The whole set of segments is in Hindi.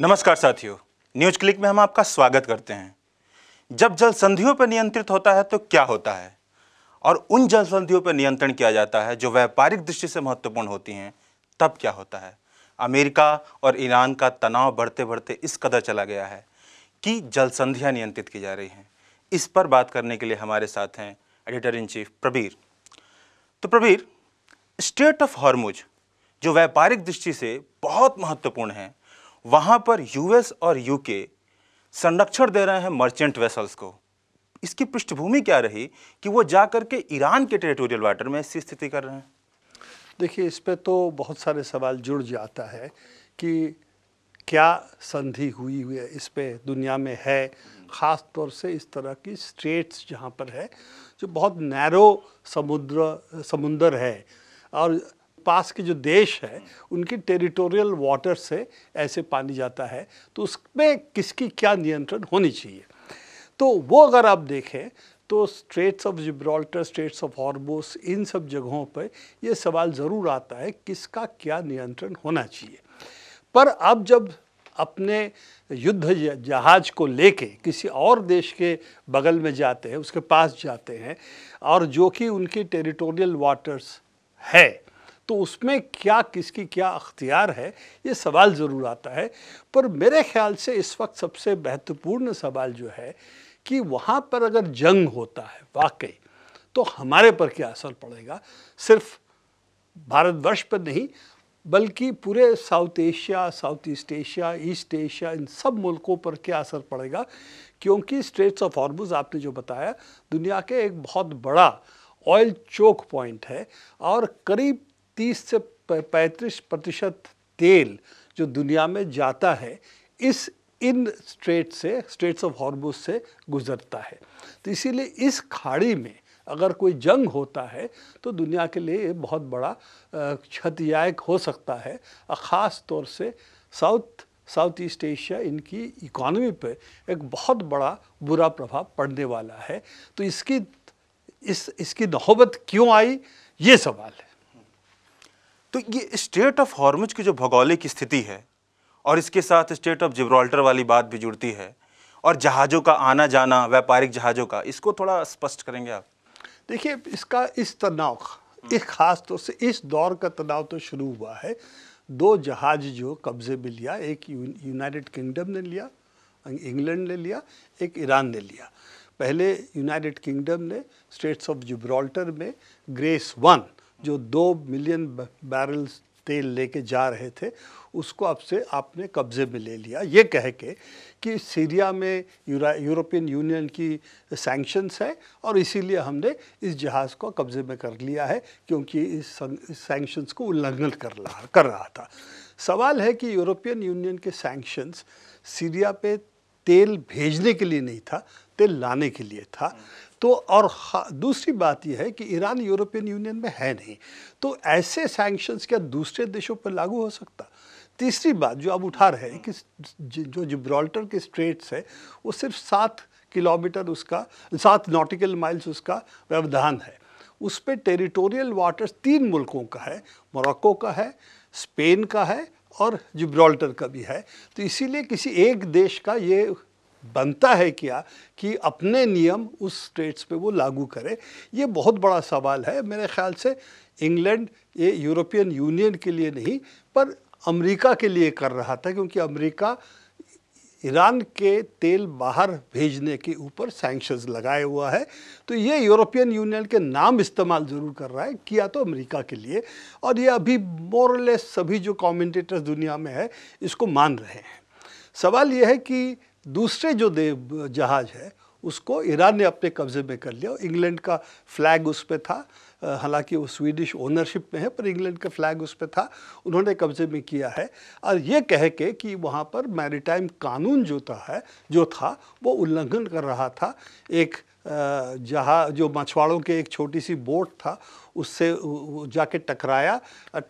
नमस्कार साथियों न्यूज क्लिक में हम आपका स्वागत करते हैं जब जल संधियों पर नियंत्रित होता है तो क्या होता है और उन जल संधियों पर नियंत्रण किया जाता है जो व्यापारिक दृष्टि से महत्वपूर्ण होती हैं तब क्या होता है अमेरिका और ईरान का तनाव बढ़ते बढ़ते इस कदर चला गया है कि जल संधियाँ नियंत्रित की जा रही हैं इस पर बात करने के लिए हमारे साथ हैं एडिटर इन चीफ प्रबीर तो प्रबीर स्टेट ऑफ हॉर्मुज जो व्यापारिक दृष्टि से बहुत महत्वपूर्ण है वहाँ पर यूएस और यूके संरक्षण दे रहे हैं मर्चेंट वेसल्स को इसकी पृष्ठभूमि क्या रही कि वो जा करके ईरान के टेरिटोरियल वाटर में ऐसी स्थिति कर रहे हैं देखिए इस पर तो बहुत सारे सवाल जुड़ जाता है कि क्या संधि हुई हुई है इस पर दुनिया में है ख़ास तौर से इस तरह की स्टेट्स जहाँ पर है जो बहुत नैरो समुद्र समुंदर है और पास के जो देश है उनके टेरिटोरियल वाटर से ऐसे पानी जाता है तो उसमें किसकी क्या नियंत्रण होनी चाहिए तो वो अगर आप देखें तो straits of Gibraltar straits of Hormuz इन सब जगहों पर ये सवाल ज़रूर आता है किसका क्या नियंत्रण होना चाहिए पर अब जब अपने युद्ध जहाज को लेके किसी और देश के बगल में जाते हैं उसके पास जाते हैं और जो कि उनके टेरिटोरियल वाटर्स है तो उसमें क्या किसकी क्या अख्तियार है ये सवाल ज़रूर आता है पर मेरे ख्याल से इस वक्त सबसे महत्वपूर्ण सवाल जो है कि वहाँ पर अगर जंग होता है वाकई तो हमारे पर क्या असर पड़ेगा सिर्फ भारतवर्ष पर नहीं बल्कि पूरे South Asia South East Asia East Asia इन सब मुल्कों पर क्या असर पड़ेगा क्योंकि स्ट्रेट्स ऑफ हॉर्मुज आपने जो बताया दुनिया के एक बहुत बड़ा ऑयल चोक पॉइंट है और करीब 30 से 35 प्रतिशत तेल जो दुनिया में जाता है इस इन स्ट्रेट से स्ट्रेट्स ऑफ हॉर्मोज से गुजरता है तो इसीलिए इस खाड़ी में अगर कोई जंग होता है तो दुनिया के लिए बहुत बड़ा क्षतियायक हो सकता है और ख़ास तौर से साउथ साउथ ईस्ट एशिया इनकी इकोनॉमी पे एक बहुत बड़ा बुरा प्रभाव पड़ने वाला है तो इसकी इस इसकी नौबत क्यों आई ये सवाल है तो ये स्टेट ऑफ हॉर्मुज की जो भौगोलिक स्थिति है और इसके साथ स्टेट ऑफ जिब्रॉल्टर वाली बात भी जुड़ती है और जहाज़ों का आना जाना व्यापारिक जहाज़ों का इसको थोड़ा स्पष्ट करेंगे आप देखिए इसका इस तनाव इस खास तौर से इस दौर का तनाव तो शुरू हुआ है दो जहाज जो कब्जे में लिया एक यूनाइटेड किंगडम ने लिया इंग्लैंड ने लिया एक ईरान ने लिया पहले यूनाइटेड किंगडम ने स्टेट्स ऑफ जिब्रॉल्टर में ग्रेस वन जो दो मिलियन बैरल्स तेल लेके जा रहे थे उसको अब से आपने कब्ज़े में ले लिया ये कह के कि सीरिया में यूरोपियन यूनियन की सैंक्शंस है और इसीलिए हमने इस जहाज़ को कब्ज़े में कर लिया है क्योंकि इस सैंक्शंस को उल्लंघन कर रहा कर रहा था सवाल है कि यूरोपियन यूनियन के सैंक्शंस सीरिया पे तेल भेजने के लिए नहीं था तेल लाने के लिए था तो और दूसरी बात यह है कि ईरान यूरोपियन यूनियन में है नहीं तो ऐसे सैंक्शंस क्या दूसरे देशों पर लागू हो सकता तीसरी बात जो आप उठा रहे हैं कि जो जिब्रॉल्टर के स्ट्रेट्स है वो सिर्फ सात किलोमीटर उसका सात नॉटिकल माइल्स उसका व्यवधान है उस पर टेरिटोरियल वाटर्स तीन मुल्कों का है मोरक्को का है स्पेन का है और जिब्रॉल्टर का भी है तो इसीलिए किसी एक देश का ये बनता है क्या कि अपने नियम उस स्टेट्स पे वो लागू करे ये बहुत बड़ा सवाल है मेरे ख्याल से इंग्लैंड ये यूरोपियन यूनियन के लिए नहीं पर अमेरिका के लिए कर रहा था क्योंकि अमेरिका ईरान के तेल बाहर भेजने के ऊपर सैंक्शंस लगाए हुआ है तो ये यूरोपियन यूनियन के नाम इस्तेमाल ज़रूर कर रहा है किया तो अमेरिका के लिए और ये अभी मोरलेस सभी जो कॉमेंटेटर्स दुनिया में है इसको मान रहे हैं सवाल ये है कि दूसरे जो देव जहाज़ है उसको ईरान ने अपने कब्ज़े में कर लिया इंग्लैंड का फ्लैग उस पर था हालांकि वो स्वीडिश ओनरशिप में है पर इंग्लैंड का फ्लैग उस पर था उन्होंने कब्ज़े में किया है और ये कह के कि वहाँ पर मैरीटाइम कानून जो था है जो था वो उल्लंघन कर रहा था एक जहाँ जो मछुआड़ों के एक छोटी सी बोट था उससे जाके टकराया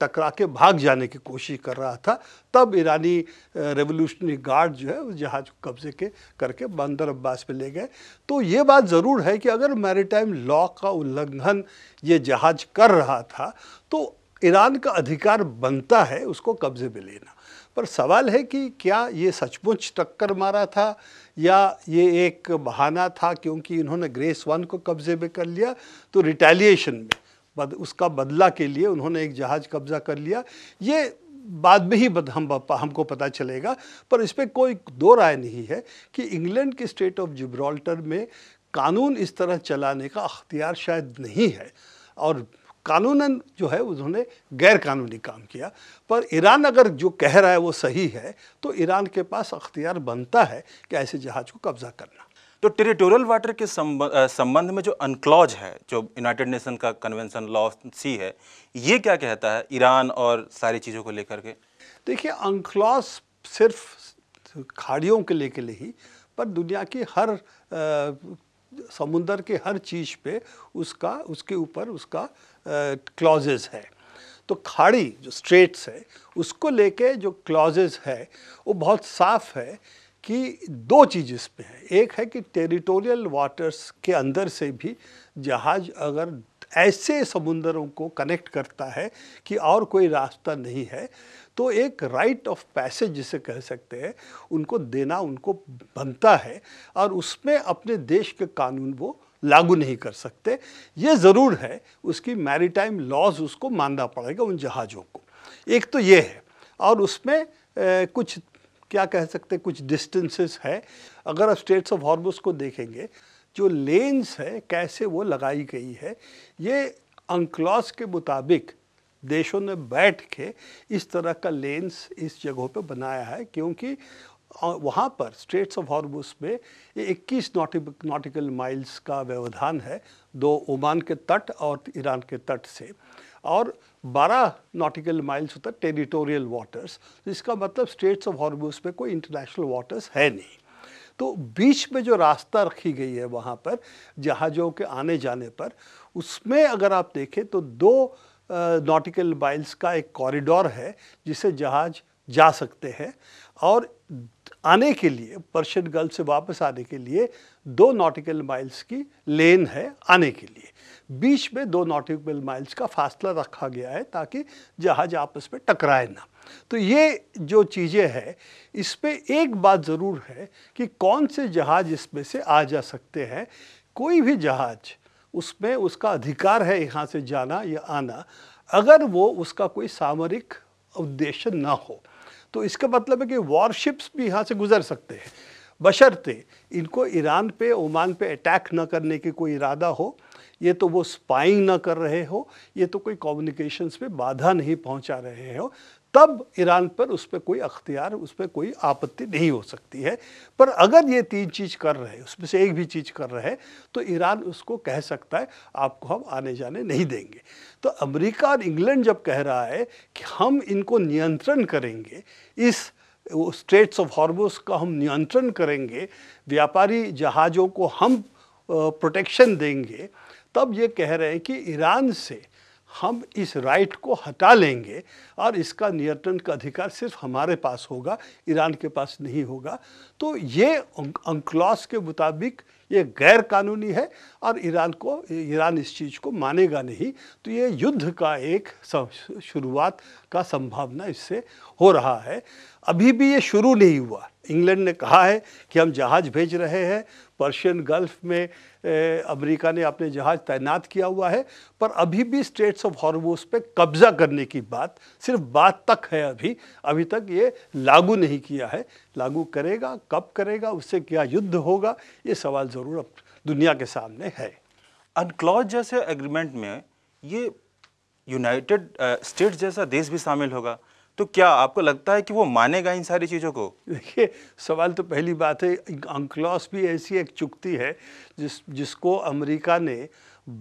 टकरा के भाग जाने की कोशिश कर रहा था तब ईरानी रेवोल्यूशनरी गार्ड जो है उस जहाज़ को कब्जे के करके बंदर अब्बास पे ले गए तो ये बात ज़रूर है कि अगर मैरीटाइम लॉ का उल्लंघन ये जहाज़ कर रहा था तो ईरान का अधिकार बनता है उसको कब्जे में लेना पर सवाल है कि क्या ये सचमुच टक्कर मारा था या ये एक बहाना था क्योंकि इन्होंने ग्रेस वन को कब्ज़े में कर लिया तो रिटेलिएशन में बद, उसका बदला के लिए उन्होंने एक जहाज़ कब्ज़ा कर लिया ये बाद में ही बद, हम हमको पता चलेगा पर इस पर कोई दो राय नहीं है कि इंग्लैंड के स्टेट ऑफ जिब्रॉल्टर में कानून इस तरह चलाने का अख्तियार शायद नहीं है और कानूनन जो है उन्होंने गैर कानूनी काम किया पर ईरान अगर जो कह रहा है वो सही है तो ईरान के पास अख्तियार बनता है कि ऐसे जहाज़ को कब्ज़ा करना तो टेरिटोरियल वाटर के संबंध में जो अनक्लॉज है जो यूनाइटेड नेशन का कन्वेंशन लॉ सी है ये क्या कहता है ईरान और सारी चीज़ों को लेकर के देखिए अनक्लॉज सिर्फ खाड़ियों के लेके ले ही पर दुनिया की हर आ, समुंदर के हर चीज़ पे उसका उसके ऊपर उसका क्लॉजेज है तो खाड़ी जो स्ट्रेट्स है उसको लेके जो क्लॉजेज है वो बहुत साफ है कि दो चीज़ इस पर है एक है कि टेरिटोरियल वाटर्स के अंदर से भी जहाज़ अगर ऐसे समुद्रों को कनेक्ट करता है कि और कोई रास्ता नहीं है तो एक राइट ऑफ पैसेज जिसे कह सकते हैं उनको देना उनको बनता है और उसमें अपने देश के कानून वो लागू नहीं कर सकते ये ज़रूर है उसकी मैरीटाइम लॉज उसको मानना पड़ेगा उन जहाज़ों को एक तो ये है और उसमें ए, कुछ क्या कह सकते कुछ डिस्टेंसेस है अगर आप स्टेट्स ऑफ हॉर्मोस को देखेंगे जो लेंस है कैसे वो लगाई गई है ये अंकलॉस के मुताबिक देशों ने बैठ के इस तरह का लेंस इस जगहों पे बनाया है क्योंकि वहाँ पर स्ट्रेट्स ऑफ हॉर्मुस में ये 21 नॉटिकल माइल्स का व्यवधान है दो ओमान के तट और ईरान के तट से और 12 नॉटिकल माइल्स होता है टेरिटोरियल वाटर्स जिसका इसका मतलब स्टेट्स ऑफ हॉर्मुस में कोई इंटरनेशनल वाटर्स है नहीं तो बीच में जो रास्ता रखी गई है वहाँ पर जहाज़ों के आने जाने पर उसमें अगर आप देखें तो दो नॉटिकल माइल्स का एक कॉरिडोर है जिसे जहाज़ जा सकते हैं और आने के लिए पर्शियन गल्फ से वापस आने के लिए दो नॉटिकल माइल्स की लेन है आने के लिए बीच में दो नॉटिकल माइल्स का फासला रखा गया है ताकि जहाज आपस में टकराए ना तो ये जो चीज़ें हैं इस पर एक बात ज़रूर है कि कौन से जहाज़ इसमें से आ जा सकते हैं कोई भी जहाज़ उसमें उसका अधिकार है यहाँ से जाना या आना अगर वो उसका कोई सामरिक उद्देश्य ना हो तो इसका मतलब है कि वॉरशिप्स भी यहाँ से गुजर सकते हैं बशर्ते इनको ईरान पे ओमान पे अटैक ना करने की कोई इरादा हो ये तो वो स्पाइंग ना कर रहे हो ये तो कोई कम्युनिकेशंस पे बाधा नहीं पहुंचा रहे हो तब ईरान पर उस पर कोई अख्तियार उस पर कोई आपत्ति नहीं हो सकती है पर अगर ये तीन चीज़ कर रहे हैं उसमें से एक भी चीज़ कर रहे तो ईरान उसको कह सकता है आपको हम आने जाने नहीं देंगे तो अमेरिका और इंग्लैंड जब कह रहा है कि हम इनको नियंत्रण करेंगे इस वो स्ट्रेट्स ऑफ हॉर्मोस का हम नियंत्रण करेंगे व्यापारी जहाज़ों को हम प्रोटेक्शन देंगे तब ये कह रहे हैं कि ईरान से हम इस राइट को हटा लेंगे और इसका नियंत्रण का अधिकार सिर्फ हमारे पास होगा ईरान के पास नहीं होगा तो ये अंकलॉस के मुताबिक ये गैर कानूनी है और ईरान को ईरान इस चीज़ को मानेगा नहीं तो ये युद्ध का एक शुरुआत का संभावना इससे हो रहा है अभी भी ये शुरू नहीं हुआ इंग्लैंड ने कहा है कि हम जहाज़ भेज रहे हैं पर्शियन गल्फ में अमेरिका ने अपने जहाज़ तैनात किया हुआ है पर अभी भी स्टेट्स ऑफ हॉर्मोस पे कब्ज़ा करने की बात सिर्फ बात तक है अभी अभी तक ये लागू नहीं किया है लागू करेगा कब करेगा उससे क्या युद्ध होगा ये सवाल ज़रूर अब दुनिया के सामने है अनक्लॉज जैसे एग्रीमेंट में ये यूनाइटेड स्टेट्स जैसा देश भी शामिल होगा तो क्या आपको लगता है कि वो मानेगा इन सारी चीज़ों को देखिए सवाल तो पहली बात है अंक्लॉस भी ऐसी एक चुक्ति है जिस जिसको अमेरिका ने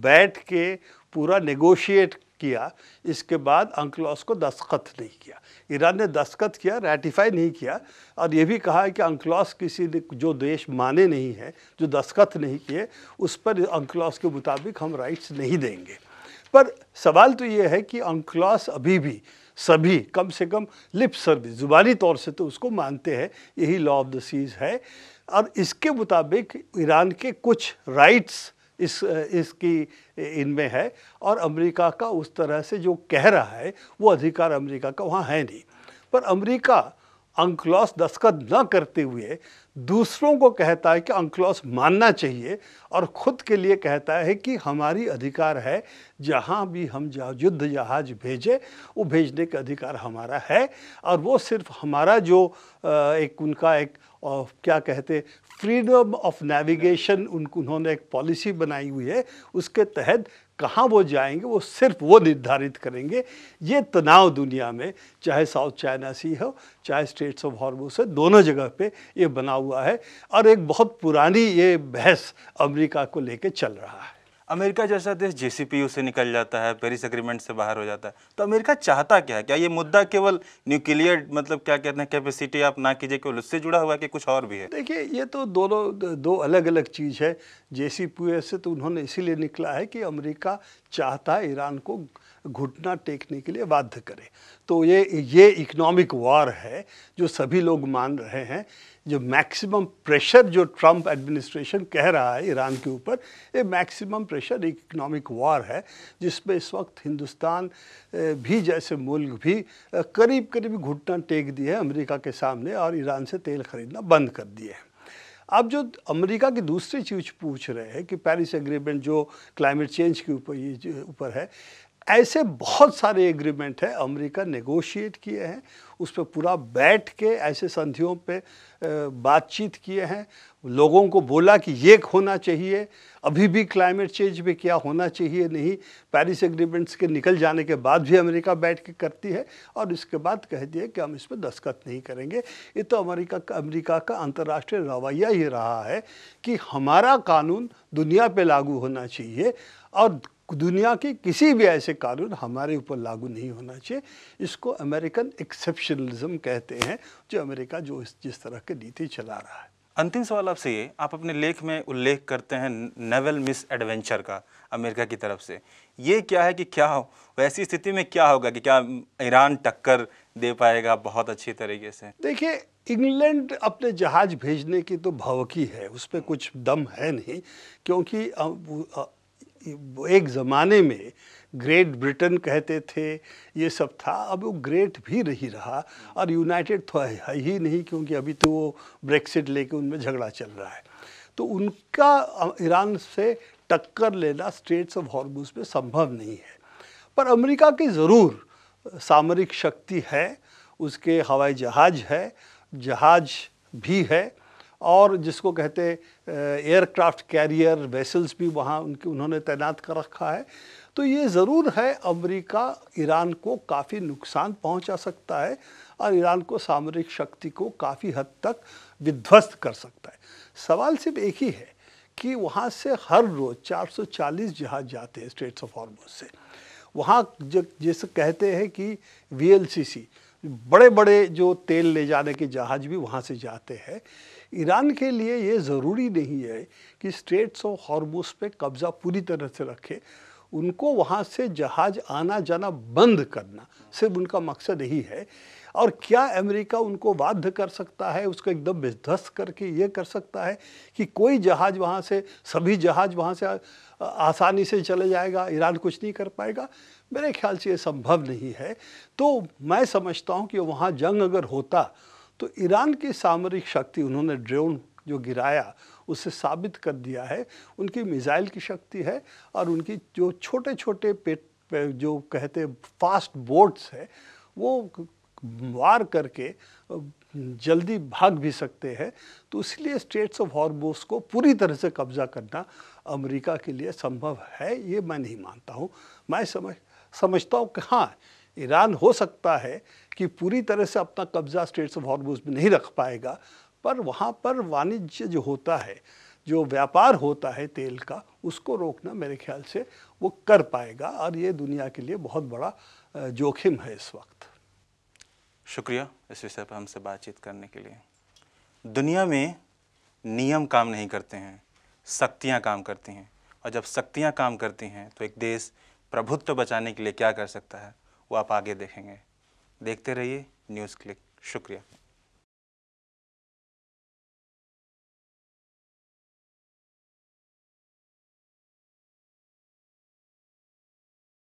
बैठ के पूरा नेगोशिएट किया इसके बाद अंकलॉस को दस्तखत नहीं किया ईरान ने दस्तखत किया रेटिफाई नहीं किया और ये भी कहा है कि अंकलॉस किसी ने जो देश माने नहीं है जो दस्तखत नहीं किए उस पर अंकलॉस के मुताबिक हम राइट्स नहीं देंगे पर सवाल तो ये है कि अंकलॉस अभी भी सभी कम से कम लिप सर्विस ज़ुबानी तौर से तो उसको मानते हैं यही लॉ ऑफ द सीज़ है और इसके मुताबिक ईरान के कुछ राइट्स इस इसकी इनमें है और अमेरिका का उस तरह से जो कह रहा है वो अधिकार अमेरिका का वहाँ है नहीं पर अमेरिका अंकलॉस दस्खत न करते हुए दूसरों को कहता है कि अंक्लॉस मानना चाहिए और ख़ुद के लिए कहता है कि हमारी अधिकार है जहाँ भी हम जा युद्ध जहाज भेजे वो भेजने का अधिकार हमारा है और वो सिर्फ हमारा जो एक उनका एक क्या कहते फ्रीडम ऑफ नेविगेशन उन उन्होंने एक पॉलिसी बनाई हुई है उसके तहत कहाँ वो जाएंगे वो सिर्फ वो निर्धारित करेंगे ये तनाव दुनिया में चाहे साउथ चाइना सी हो चाहे स्टेट्स ऑफ हॉर्मोस है दोनों जगह पे ये बना हुआ है और एक बहुत पुरानी ये बहस अमेरिका को लेकर चल रहा है अमेरिका जैसा देश जे से निकल जाता है पेरिस एग्रीमेंट से बाहर हो जाता है तो अमेरिका चाहता क्या है क्या ये मुद्दा केवल न्यूक्लियर मतलब क्या कहते हैं कैपेसिटी आप ना कीजिए केवल उससे जुड़ा हुआ कि कुछ और भी है देखिए ये तो दोनों दो अलग अलग चीज़ है जे से तो उन्होंने इसीलिए निकला है कि अमरीका चाहता है ईरान को घुटना टेकने के लिए बाध्य करे तो ये ये इकोनॉमिक वॉर है जो सभी लोग मान रहे हैं जो मैक्सिमम प्रेशर जो ट्रंप एडमिनिस्ट्रेशन कह रहा है ईरान के ऊपर ये मैक्सिमम प्रेशर एक इकनॉमिक वॉर है जिसमें इस वक्त हिंदुस्तान भी जैसे मुल्क भी करीब करीब घुटना टेक दिए है अमेरिका के सामने और ईरान से तेल खरीदना बंद कर दिए हैं अब जो अमेरिका की दूसरी चीज पूछ रहे हैं कि पेरिस एग्रीमेंट जो क्लाइमेट चेंज के ऊपर ये ऊपर है ऐसे बहुत सारे एग्रीमेंट है अमेरिका नेगोशिएट किए हैं उस पर पूरा बैठ के ऐसे संधियों पे बातचीत किए हैं लोगों को बोला कि ये होना चाहिए अभी भी क्लाइमेट चेंज में क्या होना चाहिए नहीं पेरिस एग्रीमेंट्स के निकल जाने के बाद भी अमेरिका बैठ के करती है और इसके बाद कह दिया कि हम इस पर दस्खत नहीं करेंगे ये तो अमेरिका का अमरीका का अंतर्राष्ट्रीय रवैया ही रहा है कि हमारा कानून दुनिया पर लागू होना चाहिए और दुनिया के किसी भी ऐसे कानून हमारे ऊपर लागू नहीं होना चाहिए इसको अमेरिकन एक्सेप्शनलिज्म कहते हैं जो अमेरिका जो इस जिस तरह की नीति चला रहा है अंतिम सवाल आपसे ये आप अपने लेख में उल्लेख करते हैं नेवल मिस एडवेंचर का अमेरिका की तरफ से ये क्या है कि क्या हो वैसी स्थिति में क्या होगा कि क्या ईरान टक्कर दे पाएगा बहुत अच्छी तरीके से देखिए इंग्लैंड अपने जहाज भेजने की तो भावकी है उस पर कुछ दम है नहीं क्योंकि एक ज़माने में ग्रेट ब्रिटेन कहते थे ये सब था अब वो ग्रेट भी नहीं रहा और यूनाइटेड तो है ही नहीं क्योंकि अभी तो वो ब्रेक्सिट लेके उनमें झगड़ा चल रहा है तो उनका ईरान से टक्कर लेना स्टेट्स ऑफ हॉर्मूज में संभव नहीं है पर अमेरिका की ज़रूर सामरिक शक्ति है उसके हवाई जहाज़ है जहाज़ भी है और जिसको कहते एयरक्राफ्ट कैरियर वेसल्स भी वहाँ उनके उन्होंने तैनात कर रखा है तो ये ज़रूर है अमेरिका ईरान को काफ़ी नुकसान पहुंचा सकता है और ईरान को सामरिक शक्ति को काफ़ी हद तक विध्वस्त कर सकता है सवाल सिर्फ एक ही है कि वहाँ से हर रोज़ 440 जहाज़ जाते हैं स्टेट्स ऑफ हॉर्मोज से वहाँ जैसे कहते हैं कि वी बड़े बड़े जो तेल ले जाने के जहाज़ भी वहाँ से जाते हैं ईरान के लिए ये ज़रूरी नहीं है कि स्ट्रेट्स ऑफ हॉर्मोस पे कब्ज़ा पूरी तरह से रखे उनको वहाँ से जहाज़ आना जाना बंद करना सिर्फ उनका मकसद ही है और क्या अमेरिका उनको बाध्य कर सकता है उसको एकदम विध्वस्त करके ये कर सकता है कि कोई जहाज़ वहाँ से सभी जहाज़ वहाँ से आसानी से चले जाएगा ईरान कुछ नहीं कर पाएगा मेरे ख्याल से ये संभव नहीं है तो मैं समझता हूँ कि वहाँ जंग अगर होता तो ईरान की सामरिक शक्ति उन्होंने ड्रोन जो गिराया उससे साबित कर दिया है उनकी मिज़ाइल की शक्ति है और उनकी जो छोटे छोटे पेट पे जो कहते फास्ट बोट्स है वो वार करके जल्दी भाग भी सकते हैं तो इसलिए स्टेट्स ऑफ हॉर्बोस को पूरी तरह से कब्जा करना अमेरिका के लिए संभव है ये मैं नहीं मानता हूँ मैं समझ समझता हूँ कि हाँ ईरान हो सकता है कि पूरी तरह से अपना कब्जा स्टेट्स ऑफ हॉर्मोज में नहीं रख पाएगा पर वहाँ पर वाणिज्य जो होता है जो व्यापार होता है तेल का उसको रोकना मेरे ख्याल से वो कर पाएगा और ये दुनिया के लिए बहुत बड़ा जोखिम है इस वक्त शुक्रिया इस विषय पर हमसे बातचीत करने के लिए दुनिया में नियम काम नहीं करते हैं शक्तियाँ काम करती हैं और जब शक्तियाँ काम करती हैं तो एक देश प्रभुत्व बचाने के लिए क्या कर सकता है वो आप आगे देखेंगे देखते रहिए न्यूज़ क्लिक शुक्रिया